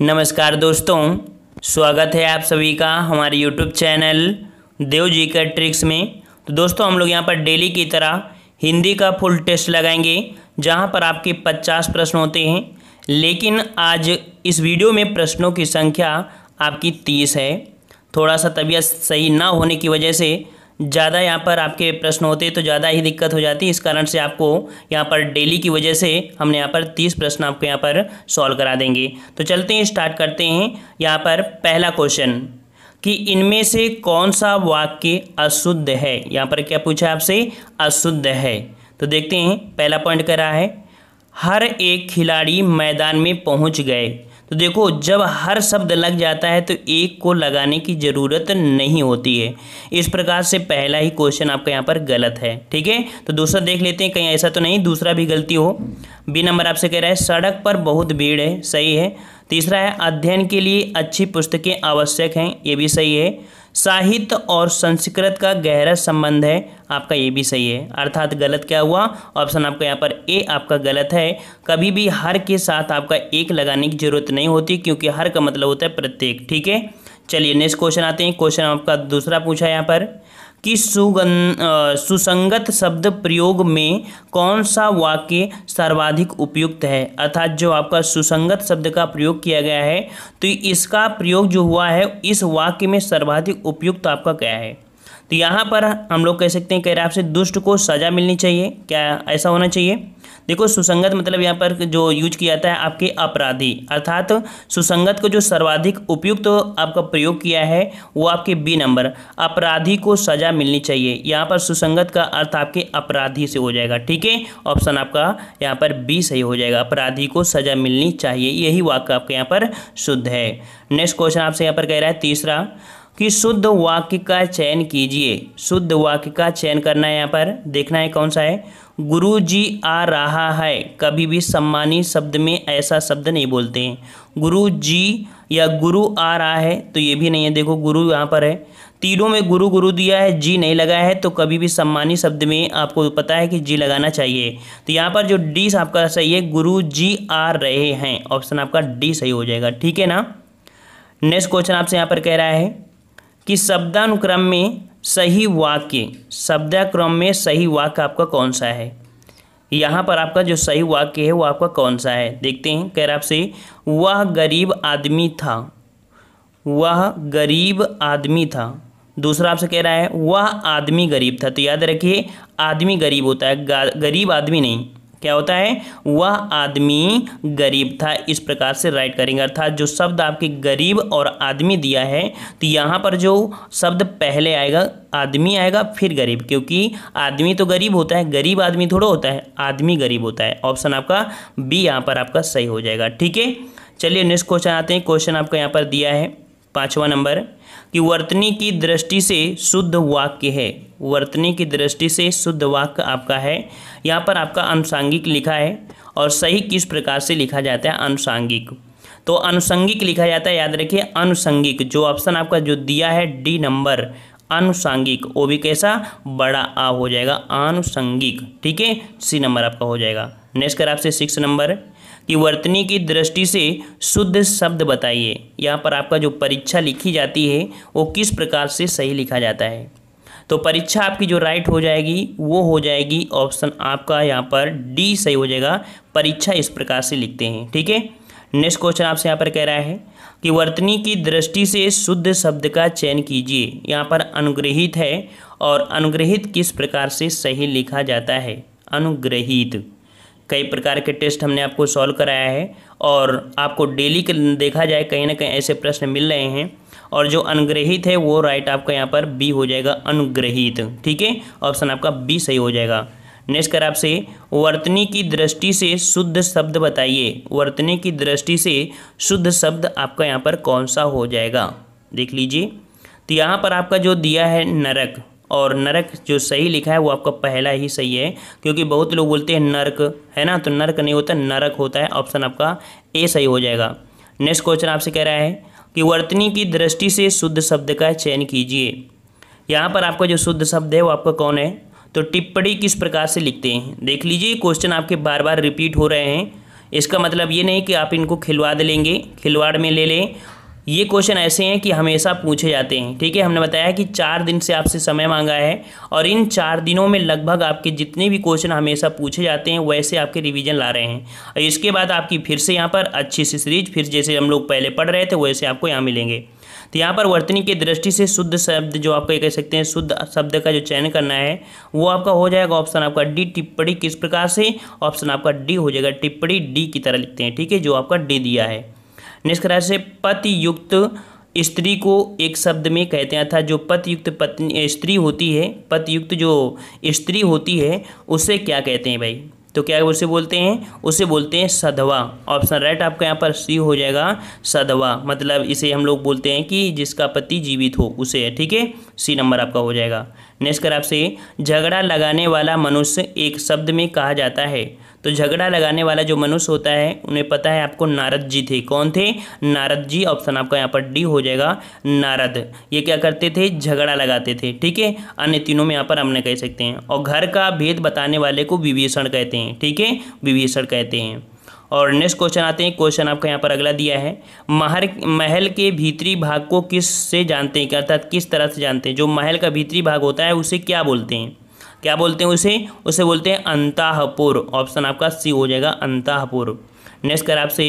नमस्कार दोस्तों स्वागत है आप सभी का हमारे यूट्यूब चैनल देव जी का ट्रिक्स में तो दोस्तों हम लोग यहाँ पर डेली की तरह हिंदी का फुल टेस्ट लगाएंगे जहाँ पर आपके 50 प्रश्न होते हैं लेकिन आज इस वीडियो में प्रश्नों की संख्या आपकी 30 है थोड़ा सा तबीयत सही ना होने की वजह से ज़्यादा यहाँ पर आपके प्रश्न होते तो ज़्यादा ही दिक्कत हो जाती इस कारण से आपको यहाँ पर डेली की वजह से हमने यहाँ पर तीस प्रश्न आपको यहाँ पर सॉल्व करा देंगे तो चलते हैं स्टार्ट करते हैं यहाँ पर पहला क्वेश्चन कि इनमें से कौन सा वाक्य अशुद्ध है यहाँ पर क्या पूछा आपसे अशुद्ध है तो देखते हैं पहला पॉइंट रहा है हर एक खिलाड़ी मैदान में पहुंच गए तो देखो जब हर शब्द लग जाता है तो एक को लगाने की ज़रूरत नहीं होती है इस प्रकार से पहला ही क्वेश्चन आपका यहाँ पर गलत है ठीक है तो दूसरा देख लेते हैं कहीं ऐसा तो नहीं दूसरा भी गलती हो बी नंबर आपसे कह रहा है सड़क पर बहुत भीड़ है सही है तीसरा है अध्ययन के लिए अच्छी पुस्तकें आवश्यक हैं ये भी सही है साहित्य और संस्कृत का गहरा संबंध है आपका ये भी सही है अर्थात गलत क्या हुआ ऑप्शन आपका यहाँ पर ए आपका गलत है कभी भी हर के साथ आपका एक लगाने की जरूरत नहीं होती क्योंकि हर का मतलब होता है प्रत्येक ठीक है चलिए नेक्स्ट क्वेश्चन आते हैं क्वेश्चन आपका दूसरा पूछा है यहाँ पर कि सुगन सुसंगत शब्द प्रयोग में कौन सा वाक्य सर्वाधिक उपयुक्त है अर्थात जो आपका सुसंगत शब्द का प्रयोग किया गया है तो इसका प्रयोग जो हुआ है इस वाक्य में सर्वाधिक उपयुक्त आपका क्या है तो यहाँ पर हम लोग कह सकते हैं कह रहे आपसे दुष्ट को सज़ा मिलनी चाहिए क्या ऐसा होना चाहिए देखो सुसंगत मतलब यहाँ पर जो यूज किया जाता है आपके अपराधी अर्थात सुसंगत को जो सर्वाधिक उपयुक्त तो आपका प्रयोग किया है वो आपके बी नंबर अपराधी को सज़ा मिलनी चाहिए यहाँ पर सुसंगत का अर्थ आपके अपराधी से हो जाएगा ठीक है ऑप्शन आपका यहाँ पर बी सही हो जाएगा अपराधी को सज़ा मिलनी चाहिए यही वाक्य आपके यहाँ पर शुद्ध है नेक्स्ट क्वेश्चन आपसे यहाँ पर कह रहा है तीसरा कि शुद्ध वाक्य का चयन कीजिए शुद्ध वाक्य का चयन करना है यहाँ पर देखना है कौन सा है गुरु जी आ रहा है कभी भी सम्मानी शब्द में ऐसा शब्द नहीं बोलते हैं गुरु जी या गुरु आ रहा है तो ये भी नहीं है देखो गुरु यहाँ पर है तीनों में गुरु गुरु दिया है जी नहीं लगा है तो कभी भी सम्मानी शब्द में आपको पता है कि जी लगाना चाहिए तो यहाँ पर जो डी आपका सही है गुरु जी आ रहे हैं ऑप्शन आपका डी सही हो जाएगा ठीक है ना नेक्स्ट क्वेश्चन आपसे यहाँ पर कह रहा है कि शब्दानुक्रम में सही वाक्य शब्दाक्रम में सही वाक्य आपका कौन सा है यहाँ पर आपका जो सही वाक्य है वो आपका कौन सा है देखते हैं कह रहा आपसे वह गरीब आदमी था वह गरीब आदमी था दूसरा आपसे कह रहा है वह आदमी गरीब था तो याद रखिए आदमी गरीब होता है गरीब आदमी नहीं क्या होता है वह आदमी गरीब था इस प्रकार से राइट करेंगे अर्थात जो शब्द आपके गरीब और आदमी दिया है तो यहाँ पर जो शब्द पहले आएगा आदमी आएगा फिर गरीब क्योंकि आदमी तो गरीब होता है गरीब आदमी थोड़ा होता है आदमी गरीब होता है ऑप्शन आपका बी यहाँ पर आपका सही हो जाएगा ठीक है चलिए नेक्स्ट क्वेश्चन आते हैं क्वेश्चन आपका यहाँ पर दिया है पाँचवा नंबर कि वर्तनी की दृष्टि से शुद्ध वाक्य है वर्तनी की दृष्टि से शुद्ध वाक्य आपका है यहाँ पर आपका अनुसांगिक लिखा है और सही किस प्रकार से लिखा जाता है अनुसांगिक तो अनुसंगिक लिखा जाता है याद रखिए अनुसंगिक जो ऑप्शन आपका जो दिया है डी नंबर अनुसांगिक वो भी कैसा बड़ा आ हो जाएगा अनुसंगिक ठीक है सी नंबर आपका हो जाएगा नेक्स्ट कर आपसे सिक्स नंबर कि वर्तनी की दृष्टि से शुद्ध शब्द बताइए यहाँ पर आपका जो परीक्षा लिखी जाती है वो किस प्रकार से सही लिखा जाता है तो परीक्षा आपकी जो राइट हो जाएगी वो हो जाएगी ऑप्शन आपका यहाँ पर डी सही हो जाएगा परीक्षा इस प्रकार से लिखते हैं ठीक है नेक्स्ट क्वेश्चन आपसे यहाँ पर कह रहा है कि वर्तनी की दृष्टि से शुद्ध शब्द का चयन कीजिए यहाँ पर अनुग्रहित है और अनुग्रहित किस प्रकार से सही लिखा जाता है अनुग्रहित कई प्रकार के टेस्ट हमने आपको सॉल्व कराया है और आपको डेली के देखा जाए कहीं ना कहीं ऐसे प्रश्न मिल रहे हैं और जो अनुग्रहित है वो राइट आपका यहाँ पर बी हो जाएगा अनुग्रहित ठीक है ऑप्शन आपका बी सही हो जाएगा नेक्स्ट कर आपसे वर्तनी की दृष्टि से शुद्ध शब्द बताइए वर्तनी की दृष्टि से शुद्ध शब्द आपका यहाँ पर कौन सा हो जाएगा देख लीजिए तो यहाँ पर आपका जो दिया है नरक और नरक जो सही लिखा है वो आपका पहला ही सही है क्योंकि बहुत लोग बोलते हैं नरक है ना तो नरक नहीं होता नरक होता है ऑप्शन आपका ए सही हो जाएगा नेक्स्ट क्वेश्चन आपसे कह रहा है कि वर्तनी की दृष्टि से शुद्ध शब्द का चयन कीजिए यहाँ पर आपका जो शुद्ध शब्द है वो आपका कौन है तो टिप्पणी किस प्रकार से लिखते हैं देख लीजिए क्वेश्चन आपके बार बार रिपीट हो रहे हैं इसका मतलब ये नहीं कि आप इनको खिलवाड़ लेंगे खिलवाड़ में ले लें ये क्वेश्चन ऐसे हैं कि हमेशा पूछे जाते हैं ठीक है हमने बताया कि चार दिन से आपसे समय मांगा है और इन चार दिनों में लगभग आपके जितने भी क्वेश्चन हमेशा पूछे जाते हैं वैसे आपके रिवीजन ला रहे हैं और इसके बाद आपकी फिर से यहाँ पर अच्छी सी सीरीज फिर जैसे हम लोग पहले पढ़ रहे थे वैसे आपको यहाँ मिलेंगे तो यहाँ पर वर्तनी की दृष्टि से शुद्ध शब्द जो आपको कह सकते हैं शुद्ध शब्द का जो चयन करना है वो आपका हो जाएगा ऑप्शन आपका डी टिप्पणी किस प्रकार से ऑप्शन आपका डी हो जाएगा टिप्पणी डी की तरह लिखते हैं ठीक है जो आपका डी दिया है नेक्स्ट करा से पति युक्त स्त्री को एक शब्द में कहते हैं अर्थात जो पतयुक्त पत्नी स्त्री होती है युक्त जो स्त्री होती है उसे क्या कहते हैं भाई तो क्या उसे बोलते हैं उसे बोलते हैं सधवा ऑप्शन राइट आपका यहाँ पर सी हो जाएगा सधवा मतलब इसे हम लोग बोलते हैं कि जिसका पति जीवित हो उसे ठीक है सी नंबर आपका हो जाएगा नेक्स्ट कर आपसे झगड़ा लगाने वाला मनुष्य एक शब्द में कहा जाता है तो झगड़ा लगाने वाला जो मनुष्य होता है उन्हें पता है आपको नारद जी थे कौन थे नारद जी ऑप्शन आपका यहाँ पर डी हो जाएगा नारद ये क्या करते थे झगड़ा लगाते थे ठीक है अन्य तीनों में यहाँ पर हमने कह सकते हैं और घर का भेद बताने वाले को विभीषण कहते हैं ठीक है विभीषण कहते हैं और नेक्स्ट क्वेश्चन आते हैं क्वेश्चन आपका यहाँ पर अगला दिया है महर महल के भीतरी भाग को किस से जानते हैं अर्थात किस तरह से जानते हैं जो महल का भीतरी भाग होता है उसे क्या बोलते हैं क्या बोलते हैं उसे उसे बोलते हैं अंताहपुर ऑप्शन आपका सी हो जाएगा अंताहपुर नेक्स्ट कर आपसे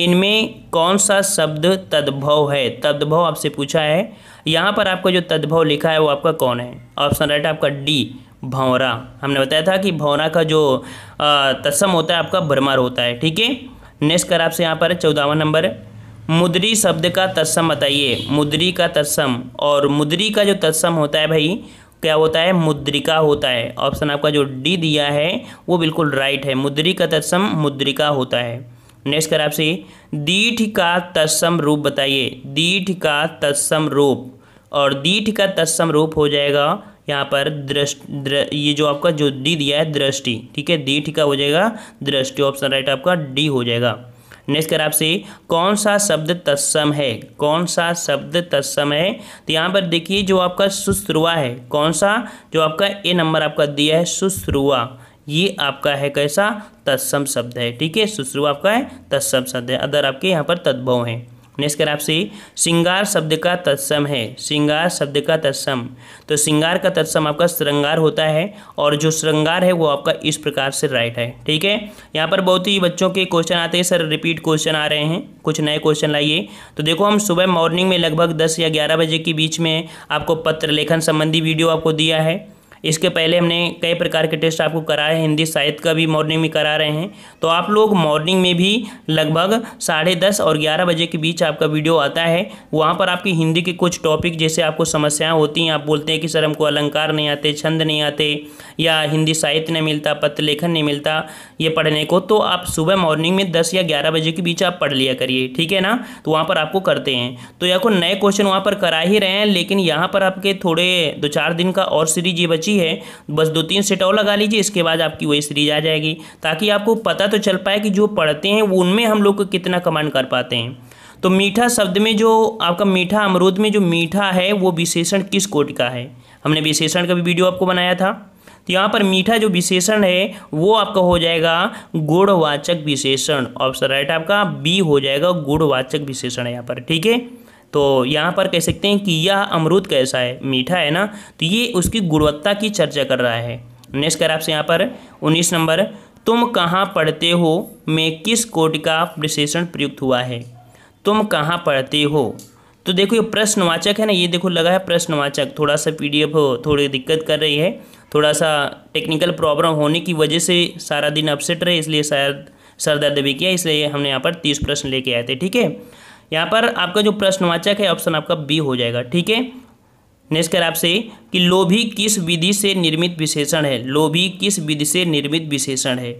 इनमें कौन सा शब्द तद्भव है तद्भव आपसे पूछा है यहाँ पर आपका जो तद्भव लिखा है वो आपका कौन है ऑप्शन राइट आपका डी भौरा हमने बताया था कि भौरा का जो तत्सम होता है आपका भरमार होता है ठीक है नेक्स्ट कर आपसे यहाँ पर चौदहवा नंबर मुद्री शब्द का तस्म बताइए मुद्री का तत्सम और मुद्री का जो तत्सम होता है भाई क्या होता है मुद्रिका होता है ऑप्शन आपका जो डी दिया है वो बिल्कुल राइट है मुद्री का तत्सम मुद्रिका होता है नेक्स्ट कर आपसे दीठ का तत्सम रूप बताइए दीठ का तत्सम रूप और दीठ का तत्सम रूप हो जाएगा यहाँ पर दृष्ट द्र, ये जो आपका जो डी दिया है दृष्टि ठीक है डी ठीक हो जाएगा दृष्टि ऑप्शन राइट आपका डी हो जाएगा नेक्स्ट कर आपसे कौन सा शब्द तत्सम है कौन सा शब्द तत्सम है तो यहाँ पर देखिए जो आपका सुश्रुआ है कौन सा जो आपका ए नंबर आपका दिया है सुश्रुआ ये आपका है कैसा तत्सम शब्द है ठीक है सुश्रुआ आपका है तत्सम शब्द है अदर आपके यहाँ पर तद्भव है नेक्स्ट कर आपसे श्रृंगार शब्द का तत्सम है श्रृंगार शब्द का तत्सम तो श्रृंगार का तत्सम आपका श्रृंगार होता है और जो श्रृंगार है वो आपका इस प्रकार से राइट है ठीक है यहाँ पर बहुत ही बच्चों के क्वेश्चन आते हैं सर रिपीट क्वेश्चन आ रहे हैं कुछ नए क्वेश्चन लाइए तो देखो हम सुबह मॉर्निंग में लगभग दस या ग्यारह बजे के बीच में आपको पत्र लेखन संबंधी वीडियो आपको दिया है इसके पहले हमने कई प्रकार के टेस्ट आपको कराए हैं हिंदी साहित्य का भी मॉर्निंग में करा रहे हैं तो आप लोग मॉर्निंग में भी लगभग साढ़े दस और ग्यारह बजे के बीच आपका वीडियो आता है वहाँ पर आपकी हिंदी के कुछ टॉपिक जैसे आपको समस्याएँ होती हैं आप बोलते हैं कि सर हमको अलंकार नहीं आते छंद नहीं आते या हिंदी साहित्य नहीं मिलता पत्र लेखन नहीं मिलता ये पढ़ने को तो आप सुबह मॉर्निंग में दस या ग्यारह बजे के बीच आप पढ़ लिया करिए ठीक है ना तो वहाँ पर आपको करते हैं तो या को नए क्वेश्चन वहाँ पर करा ही रहे हैं लेकिन यहाँ पर आपके थोड़े दो चार दिन का और सीरीज ये बची है बस दो तीन सेट और लगा लीजिए इसके बाद आपकी वही सीरीज आ जाएगी ताकि आपको पता तो चल पाए कि जो पढ़ते हैं वो उनमें हम लोग कितना कमांड कर पाते हैं तो मीठा शब्द में जो आपका मीठा अमरूद में जो मीठा है वो विशेषण किस कोट का है हमने विशेषण का भी वीडियो आपको बनाया था यहाँ पर मीठा जो विशेषण है वो आपका हो जाएगा गुणवाचक विशेषण ऑप्शन राइट आपका बी हो जाएगा गुणवाचक विशेषण है यहाँ पर ठीक है तो यहाँ पर कह सकते हैं कि यह अमरूद कैसा है मीठा है ना तो ये उसकी गुणवत्ता की चर्चा कर रहा है नेक्स्ट कर आपसे यहाँ पर उन्नीस नंबर तुम कहाँ पढ़ते हो में किस कोट का विशेषण प्रयुक्त हुआ है तुम कहाँ पढ़ते हो तो देखो ये प्रश्नवाचक है ना ये देखो लगा है प्रश्नवाचक थोड़ा सा पीडीएफ थोड़ी दिक्कत कर रही है थोड़ा सा टेक्निकल प्रॉब्लम होने की वजह से सारा दिन अपसेट रहे इसलिए शायद सर दर्द भी किया इसलिए हमने यहाँ पर तीस प्रश्न लेके आए थे ठीक है यहाँ पर आपका जो प्रश्नवाचक है ऑप्शन आपका बी हो जाएगा ठीक है नेक्स्ट कर आपसे कि लोभी किस विधि से निर्मित विशेषण है लोभी किस विधि से निर्मित विशेषण है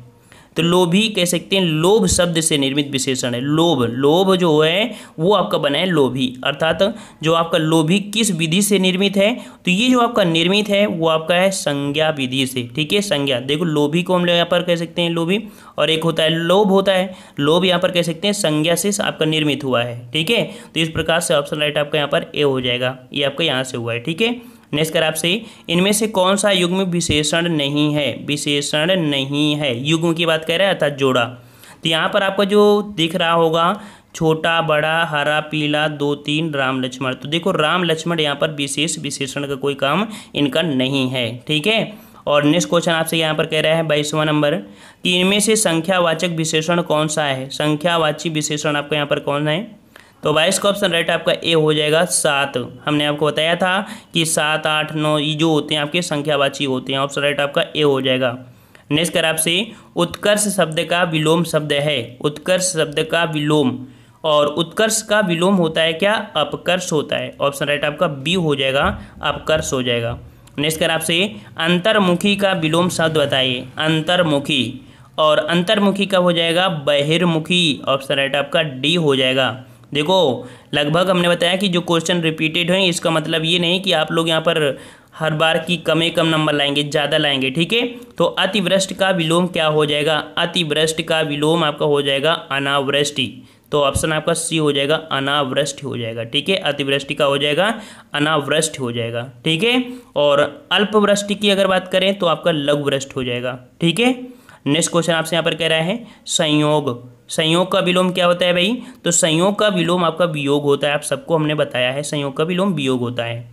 तो लोभी कह सकते हैं लोभ शब्द से निर्मित विशेषण है लोभ लोभ जो है वो आपका बना है लोभी अर्थात जो आपका लोभी किस विधि से निर्मित है तो ये जो आपका निर्मित है वो आपका है संज्ञा विधि से ठीक है संज्ञा देखो लोभी को हम लोग यहाँ पर कह सकते हैं लोभी और एक होता है लोभ होता है लोभ यहाँ पर कह सकते हैं संज्ञा से आपका निर्मित हुआ है ठीक है तो इस प्रकार से ऑप्शन राइट आपका यहाँ पर ए हो जाएगा ये आपका यहाँ से हुआ है ठीक है नेक्स्ट कर आपसे इनमें से कौन सा युग्म विशेषण नहीं है विशेषण नहीं है युग्म की बात कर रहे हैं अर्थात जोड़ा तो यहाँ पर आपका जो दिख रहा होगा छोटा बड़ा हरा पीला दो तीन राम लक्ष्मण तो देखो राम लक्ष्मण यहाँ पर विशेष विशेषण का कोई काम इनका नहीं है ठीक है और नेक्स्ट क्वेश्चन आपसे यहाँ पर कह रहा है बाईसवा नंबर कि इनमें से संख्यावाचक विशेषण कौन सा है संख्यावाची विशेषण आपका यहाँ पर कौन है तो बाईस का ऑप्शन राइट आपका ए हो जाएगा सात हमने आपको बताया था कि सात आठ नौ ये जो होते हैं आपके संख्यावाची होते हैं ऑप्शन राइट आपका ए हो जाएगा नेक्स्ट कर आपसे उत्कर्ष शब्द का विलोम शब्द है उत्कर्ष शब्द का विलोम और उत्कर्ष का विलोम होता है क्या अपकर्ष होता है ऑप्शन राइट आपका बी हो जाएगा अपकर्ष हो जाएगा नेक्स्ट कर आपसे अंतर्मुखी का विलोम शब्द बताइए अंतर्मुखी और अंतर्मुखी कब हो जाएगा बहिर्मुखी ऑप्शन राइट आपका डी हो जाएगा देखो लगभग हमने बताया कि जो क्वेश्चन रिपीटेड हैं इसका मतलब ये नहीं कि आप लोग यहाँ पर हर बार की कमे कम नंबर लाएंगे ज़्यादा लाएंगे ठीक है तो अतिवृष्ट का विलोम क्या हो जाएगा अतिवृष्ट का विलोम आपका हो जाएगा अनावृष्टि तो ऑप्शन आपका सी हो जाएगा अनावृष्ट हो जाएगा ठीक है अतिवृष्टि का हो जाएगा अनावृष्ट हो जाएगा ठीक है और अल्पवृष्टि की अगर बात करें तो आपका लघुवृष्ट हो जाएगा ठीक है नेक्स्ट क्वेश्चन आपसे यहाँ पर कह रहा है संयोग संयोग का विलोम क्या होता है भाई तो संयोग का विलोम आपका वियोग होता है आप सबको हमने बताया है संयोग का विलोम वियोग होता है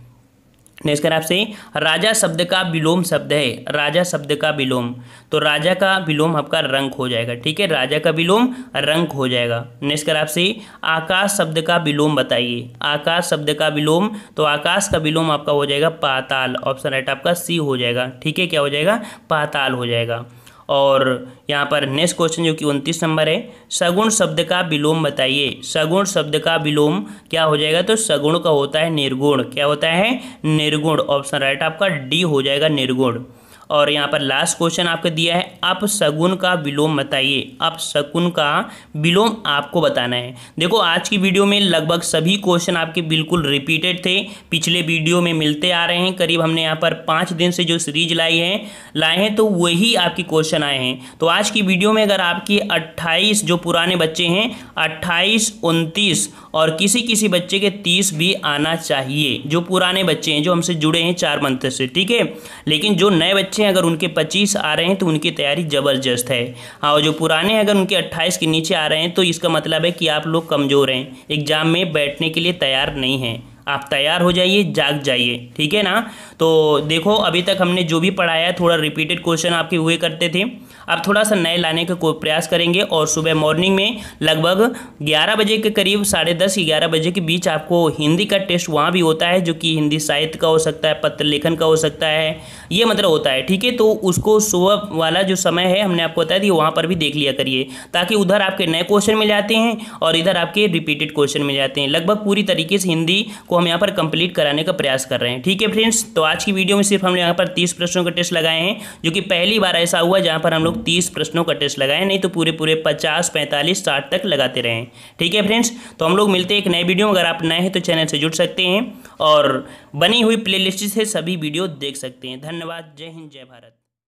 नेक्स्ट कर आपसे राजा शब्द का विलोम शब्द है राजा शब्द का विलोम तो राजा का विलोम आपका रंग हो जाएगा ठीक है राजा का विलोम रंग हो जाएगा नेक्स्ट कर आपसे आकाश शब्द का विलोम बताइए आकाश शब्द का विलोम तो आकाश का विलोम आपका हो जाएगा पाताल ऑप्शन राइट आपका सी हो जाएगा ठीक है क्या हो जाएगा पाताल हो जाएगा और यहाँ पर नेक्स्ट क्वेश्चन जो कि उनतीस नंबर है सगुण शब्द का विलोम बताइए सगुण शब्द का विलोम क्या हो जाएगा तो सगुण का होता है निर्गुण क्या होता है निर्गुण ऑप्शन राइट आपका डी हो जाएगा निर्गुण और यहाँ पर लास्ट क्वेश्चन आपको दिया है आप सगुन का विलोम बताइए आप शकुन का विलोम आपको बताना है देखो आज की वीडियो में लगभग सभी क्वेश्चन आपके बिल्कुल रिपीटेड थे पिछले वीडियो में मिलते आ रहे हैं करीब हमने यहाँ पर पाँच दिन से जो सीरीज लाई है लाए हैं तो वही आपके क्वेश्चन आए हैं तो आज की वीडियो में अगर आपकी अट्ठाईस जो पुराने बच्चे हैं अट्ठाईस उनतीस और किसी किसी बच्चे के तीस भी आना चाहिए जो पुराने बच्चे हैं जो हमसे जुड़े हैं चार मंथ से ठीक है लेकिन जो नए बच्चे हैं अगर उनके पच्चीस आ रहे हैं तो उनकी तैयारी ज़बरदस्त है हाँ, और जो पुराने अगर उनके अट्ठाईस के नीचे आ रहे हैं तो इसका मतलब है कि आप लोग कमज़ोर हैं एग्ज़ाम में बैठने के लिए तैयार नहीं हैं आप तैयार हो जाइए जाग जाइए ठीक है ना तो देखो अभी तक हमने जो भी पढ़ाया है थोड़ा रिपीटेड क्वेश्चन आपके हुए करते थे आप थोड़ा सा नए लाने का कोई प्रयास करेंगे और सुबह मॉर्निंग में लगभग ग्यारह बजे के करीब साढ़े दस ग्यारह बजे के बीच आपको हिंदी का टेस्ट वहाँ भी होता है जो कि हिंदी साहित्य का हो सकता है पत्र लेखन का हो सकता है ये मतलब होता है ठीक है तो उसको सुबह वाला जो समय है हमने आपको बताया था वहाँ पर भी देख लिया करिए ताकि उधर आपके नए क्वेश्चन मिल जाते हैं और इधर आपके रिपीटेड क्वेश्चन मिल जाते हैं लगभग पूरी तरीके से हिंदी को हम यहाँ पर कंप्लीट कराने का प्रयास कर रहे हैं ठीक है फ्रेंड्स तो आज की वीडियो में सिर्फ हमने यहाँ पर तीस प्रश्नों का टेस्ट लगाए हैं जो कि पहली बार ऐसा हुआ जहाँ पर हम लोग तीस प्रश्नों का टेस्ट लगाएं नहीं तो पूरे पूरे पचास पैंतालीस साठ तक लगाते रहें ठीक है फ्रेंड्स तो हम लोग मिलते हैं एक नए वीडियो में अगर आप नए हैं तो चैनल से जुड़ सकते हैं और बनी हुई प्ले से सभी वीडियो देख सकते हैं धन्यवाद जय हिंद जय भारत